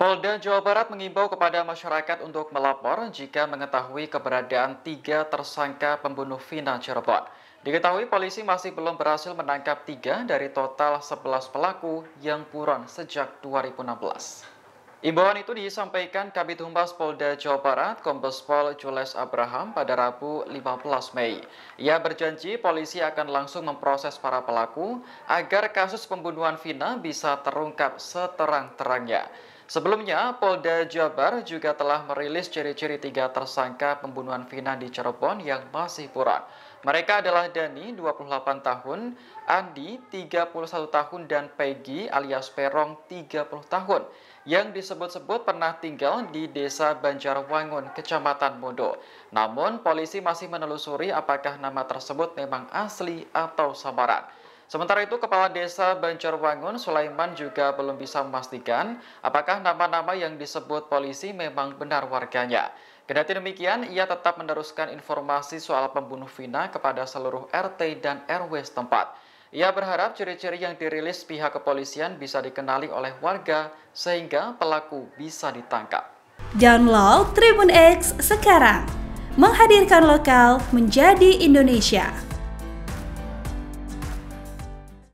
Polda Jawa Barat mengimbau kepada masyarakat untuk melapor jika mengetahui keberadaan tiga tersangka pembunuh Vina Cirebon. Diketahui polisi masih belum berhasil menangkap tiga dari total 11 pelaku yang buron sejak 2016. Imbauan itu disampaikan Kabit Humas Polda Jawa Barat, Kombes Pol Jules Abraham pada Rabu 15 Mei. Ia berjanji polisi akan langsung memproses para pelaku agar kasus pembunuhan Vina bisa terungkap seterang-terangnya. Sebelumnya, Polda Jabar juga telah merilis ciri-ciri tiga tersangka pembunuhan Vina di Cirebon yang masih pura. Mereka adalah Dani, 28 tahun, Andi, 31 tahun, dan Peggy alias Perong, 30 tahun, yang disebut-sebut pernah tinggal di Desa Banjarwangun, Kecamatan Modo. Namun, polisi masih menelusuri apakah nama tersebut memang asli atau samaran. Sementara itu, Kepala Desa Banjarwangun, Sulaiman juga belum bisa memastikan apakah nama-nama yang disebut polisi memang benar warganya. Kendati demikian, ia tetap meneruskan informasi soal pembunuh Vina kepada seluruh RT dan RW setempat. Ia berharap ciri-ciri yang dirilis pihak kepolisian bisa dikenali oleh warga sehingga pelaku bisa ditangkap. Download Tribun X sekarang, menghadirkan lokal menjadi Indonesia.